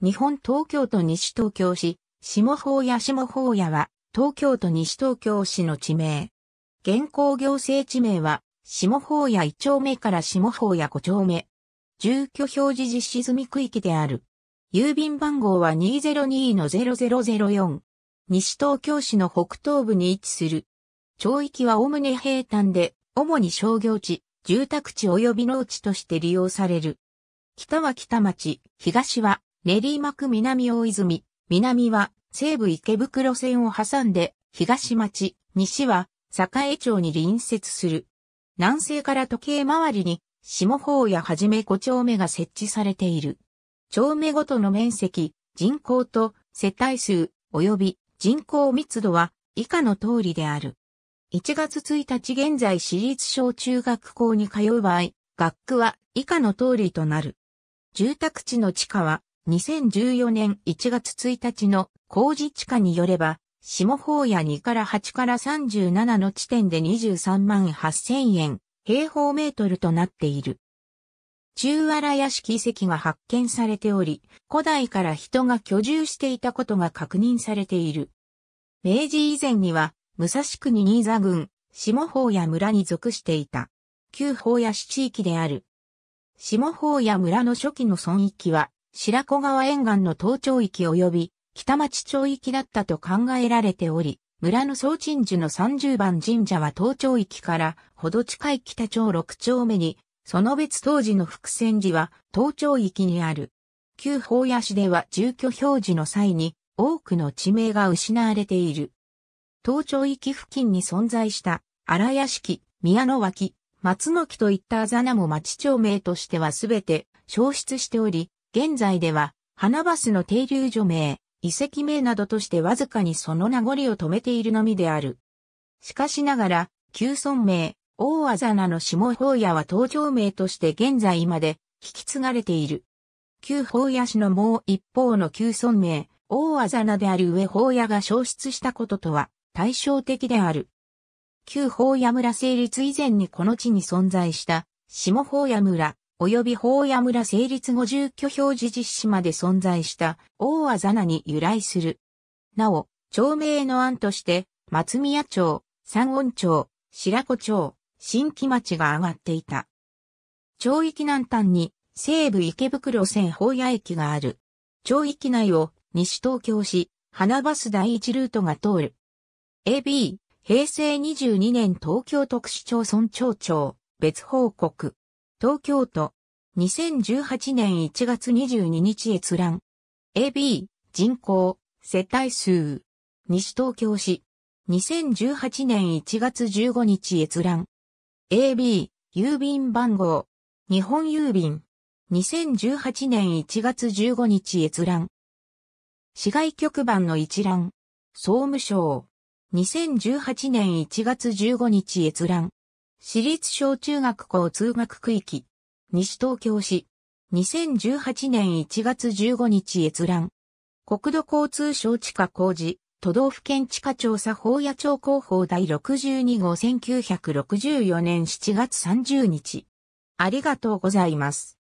日本東京都西東京市、下法屋下法屋は、東京都西東京市の地名。現行行政地名は、下法屋1丁目から下法屋5丁目。住居表示実施済み区域である。郵便番号は202-0004。西東京市の北東部に位置する。町域はおむね平坦で、主に商業地、住宅地及び農地として利用される。北は北町、東は練馬区南大泉、南は西武池袋線を挟んで東町、西は栄町に隣接する。南西から時計回りに下方やはじめ5丁目が設置されている。丁目ごとの面積、人口と世帯数及び人口密度は以下の通りである。1月1日現在私立小中学校に通う場合、学区は以下の通りとなる。住宅地の地下は2014年1月1日の工事地下によれば、下方や2から8から37の地点で23万8000円、平方メートルとなっている。中荒屋敷遺跡が発見されており、古代から人が居住していたことが確認されている。明治以前には、武蔵国新座郡、下方や村に属していた、旧方屋市地域である。下方や村の初期の村域は、白子川沿岸の東町域及び北町町域だったと考えられており、村の総鎮守の30番神社は東町域からほど近い北町6丁目に、その別当時の伏線寺は東町域にある。旧法屋市では住居表示の際に多くの地名が失われている。東町域付近に存在した荒屋敷、宮の脇、松の木といったあざなも町町名としてはすべて消失しており、現在では、花バスの停留所名、遺跡名などとしてわずかにその名残を止めているのみである。しかしながら、旧村名、大あ名の下法屋は登場名として現在まで引き継がれている。旧法屋市のもう一方の旧村名、大あ名である上法屋が消失したこととは対照的である。旧法屋村成立以前にこの地に存在した下法屋村、及び法屋村成立後住居表示実施まで存在した大和ザナに由来する。なお、町名の案として、松宮町、三温町、白子町、新木町が上がっていた。町域南端に西武池袋線法屋駅がある。町域内を西東京市、花バス第一ルートが通る。AB、平成22年東京特市町村町長、別報告。東京都、2018年1月22日閲覧。AB、人口、世帯数。西東京市、2018年1月15日閲覧。AB、郵便番号。日本郵便。2018年1月15日閲覧。市外局番の一覧。総務省。2018年1月15日閲覧。私立小中学校通学区域、西東京市、2018年1月15日閲覧。国土交通省地下工事、都道府県地下調査法野町広報第62号1964年7月30日。ありがとうございます。